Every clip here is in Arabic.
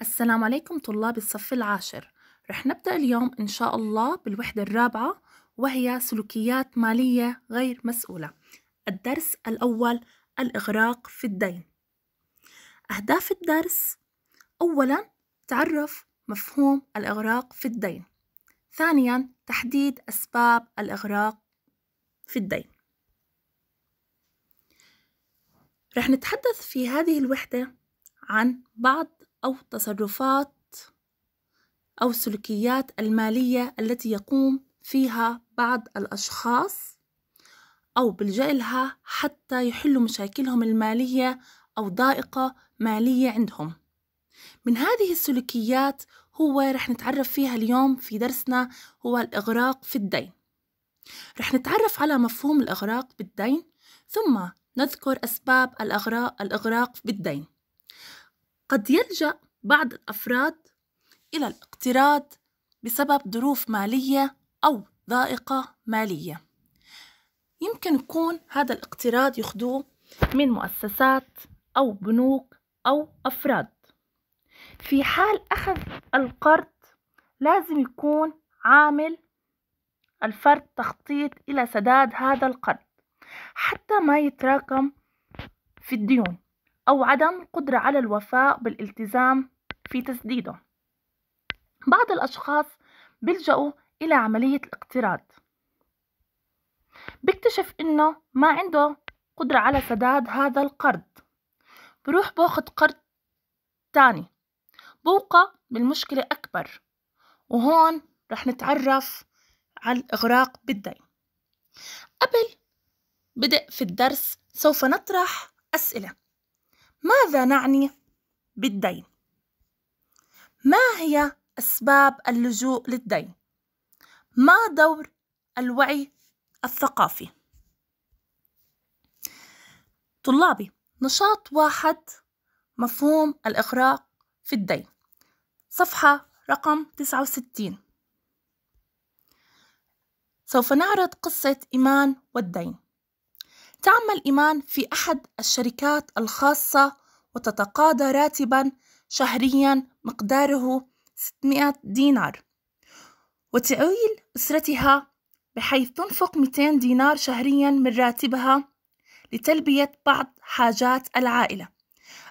السلام عليكم طلاب الصف العاشر رح نبدأ اليوم إن شاء الله بالوحدة الرابعة وهي سلوكيات مالية غير مسؤولة الدرس الأول الإغراق في الدين أهداف الدرس أولا تعرف مفهوم الإغراق في الدين ثانيا تحديد أسباب الإغراق في الدين رح نتحدث في هذه الوحدة عن بعض أو تصرفات أو السلوكيات المالية التي يقوم فيها بعض الأشخاص أو بلجألها حتى يحلوا مشاكلهم المالية أو ضائقة مالية عندهم من هذه السلوكيات هو رح نتعرف فيها اليوم في درسنا هو الإغراق في الدين رح نتعرف على مفهوم الإغراق بالدين ثم نذكر أسباب الإغراق بالدين قد يلجأ بعض الأفراد إلى الاقتراض بسبب ظروف مالية أو ضائقة مالية يمكن يكون هذا الاقتراض يخدوه من مؤسسات أو بنوك أو أفراد في حال أخذ القرض لازم يكون عامل الفرد تخطيط إلى سداد هذا القرض حتى ما يتراكم في الديون أو عدم القدرة على الوفاء بالالتزام في تسديده بعض الأشخاص بيلجأوا إلى عملية الاقتراض بيكتشف إنه ما عنده قدرة على سداد هذا القرض بروح باخد قرض تاني بوقع بالمشكلة أكبر وهون رح نتعرف على الإغراق بالدين قبل بدء في الدرس سوف نطرح أسئلة ماذا نعني بالدين ما هي اسباب اللجوء للدين ما دور الوعي الثقافي طلابي نشاط واحد مفهوم الإغراق في الدين صفحة رقم 69 سوف نعرض قصة إيمان والدين تعمل إيمان في أحد الشركات الخاصة وتتقاضى راتبا شهريا مقداره 600 دينار وتعيل أسرتها بحيث تنفق 200 دينار شهريا من راتبها لتلبية بعض حاجات العائلة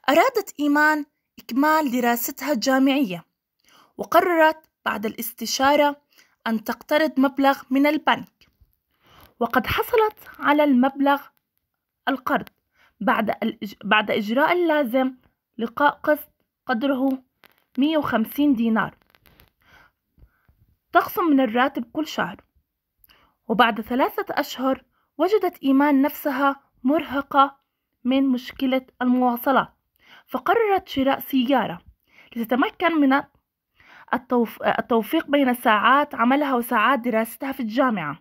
أرادت إيمان إكمال دراستها الجامعية وقررت بعد الاستشارة أن تقترض مبلغ من البنك وقد حصلت على المبلغ القرض بعد, بعد إجراء اللازم لقاء قسط قدره 150 دينار تخصم من الراتب كل شهر وبعد ثلاثة أشهر وجدت إيمان نفسها مرهقة من مشكلة المواصلات فقررت شراء سيارة لتتمكن من التوفيق بين ساعات عملها وساعات دراستها في الجامعة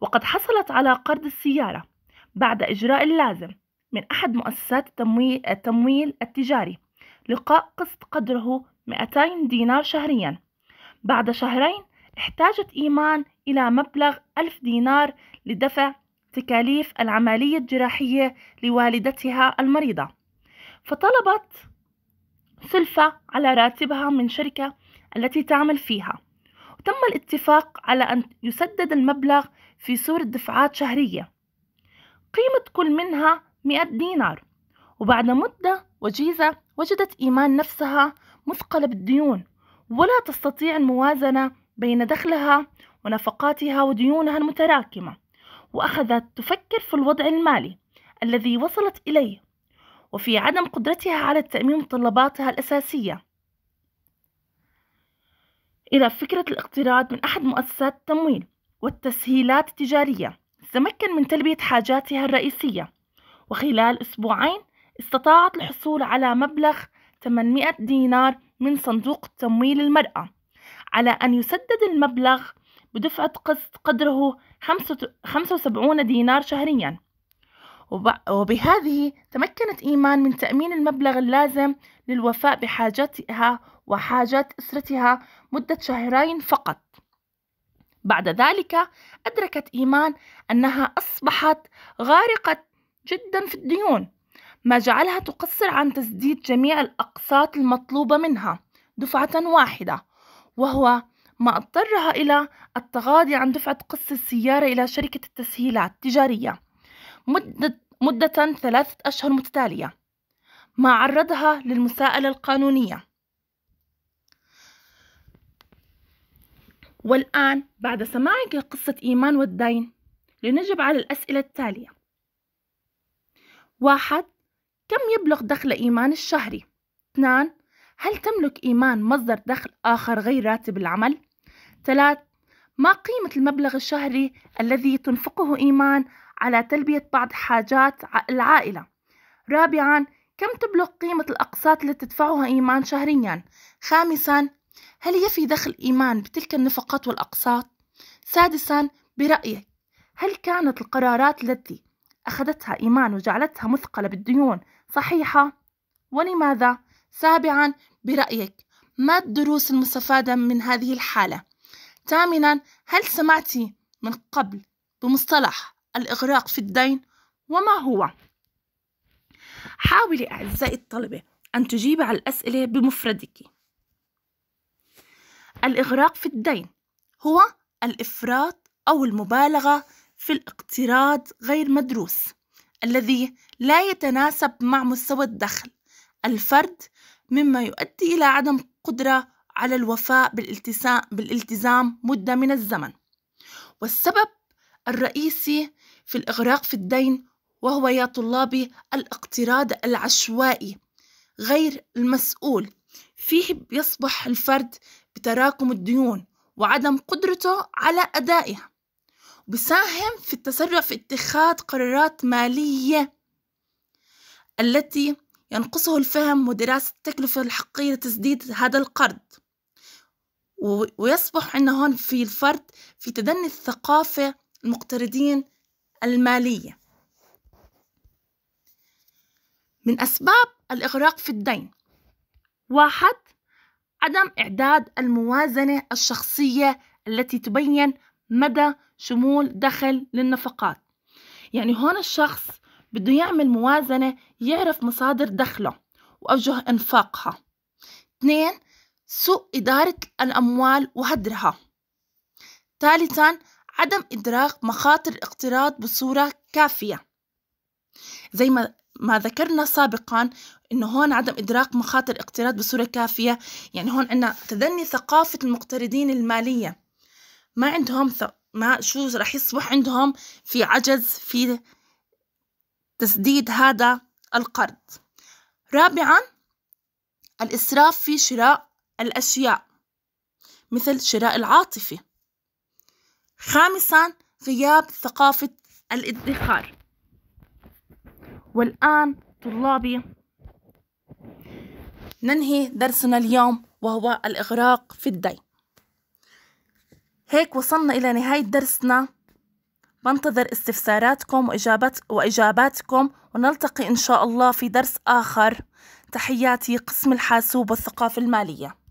وقد حصلت على قرض السيارة بعد إجراء اللازم من أحد مؤسسات التمويل, التمويل التجاري لقاء قسط قدره 200 دينار شهريا بعد شهرين احتاجت إيمان إلى مبلغ ألف دينار لدفع تكاليف العملية الجراحية لوالدتها المريضة فطلبت سلفة على راتبها من شركة التي تعمل فيها وتم الاتفاق على أن يسدد المبلغ في صورة دفعات شهرية قيمة كل منها مئة دينار وبعد مدة وجيزة وجدت إيمان نفسها مثقلة بالديون ولا تستطيع الموازنة بين دخلها ونفقاتها وديونها المتراكمة وأخذت تفكر في الوضع المالي الذي وصلت إليه وفي عدم قدرتها على تأمين متطلباتها الأساسية إلى فكرة الاقتراض من أحد مؤسسات التمويل والتسهيلات التجارية تتمكن من تلبية حاجاتها الرئيسية وخلال أسبوعين استطاعت الحصول على مبلغ 800 دينار من صندوق تمويل المرأة على أن يسدد المبلغ بدفعة قسط قدره 75 دينار شهريا وبهذه تمكنت إيمان من تأمين المبلغ اللازم للوفاء بحاجاتها وحاجات أسرتها مدة شهرين فقط بعد ذلك أدركت إيمان أنها أصبحت غارقة جدا في الديون ما جعلها تقصر عن تسديد جميع الأقساط المطلوبة منها دفعة واحدة وهو ما اضطرها إلى التغاضي عن دفعة قسط السيارة إلى شركة التسهيلات التجارية مدة, مدة ثلاثة أشهر متتالية ما عرضها للمساءلة القانونية والآن بعد سماعك لقصة إيمان والدين لنجب على الأسئلة التالية واحد كم يبلغ دخل إيمان الشهري؟ اثنان هل تملك إيمان مصدر دخل آخر غير راتب العمل؟ ثلاث ما قيمة المبلغ الشهري الذي تنفقه إيمان على تلبية بعض حاجات العائلة؟ رابعاً كم تبلغ قيمة الأقساط التي تدفعها إيمان شهرياً؟ خامساً هل يفي دخل إيمان بتلك النفقات والأقساط؟ سادسا برأيك هل كانت القرارات التي أخذتها إيمان وجعلتها مثقلة بالديون صحيحة؟ ولماذا؟ سابعا برأيك ما الدروس المستفادة من هذه الحالة؟ ثامنا هل سمعتي من قبل بمصطلح الإغراق في الدين؟ وما هو؟ حاولي أعزائي الطلبة أن تجيبي على الأسئلة بمفردك الإغراق في الدين هو الإفراط أو المبالغة في الاقتراض غير مدروس الذي لا يتناسب مع مستوى الدخل الفرد مما يؤدي إلى عدم قدرة على الوفاء بالالتزام, بالالتزام مدة من الزمن والسبب الرئيسي في الإغراق في الدين وهو يا طلابي الاقتراض العشوائي غير المسؤول فيه يصبح الفرد تراكم الديون وعدم قدرته على أدائها بساهم في التسرع في اتخاذ قرارات مالية التي ينقصه الفهم ودراسة التكلفة الحقيقية لتسديد هذا القرض ويصبح عندنا هون في الفرد في تدني الثقافة المقترضين المالية من أسباب الإغراق في الدين واحد عدم إعداد الموازنة الشخصية التي تبين مدى شمول دخل للنفقات يعني هون الشخص بده يعمل موازنة يعرف مصادر دخله وأوجه إنفاقها اثنين سوء إدارة الأموال وهدرها ثالثا عدم إدراك مخاطر الاقتراض بصورة كافية زي ما ما ذكرنا سابقا انه هون عدم ادراك مخاطر الاقتراض بصوره كافيه يعني هون عندنا تدني ثقافه المقترضين الماليه ما عندهم ث... ما شو رح يصبح عندهم في عجز في تسديد هذا القرض رابعا الإسراف في شراء الأشياء مثل شراء العاطفة خامسا غياب ثقافة الادخار والآن طلابي ننهي درسنا اليوم وهو الإغراق في الدين هيك وصلنا إلى نهاية درسنا بنتظر استفساراتكم وإجابات وإجاباتكم ونلتقي إن شاء الله في درس آخر تحياتي قسم الحاسوب والثقافة المالية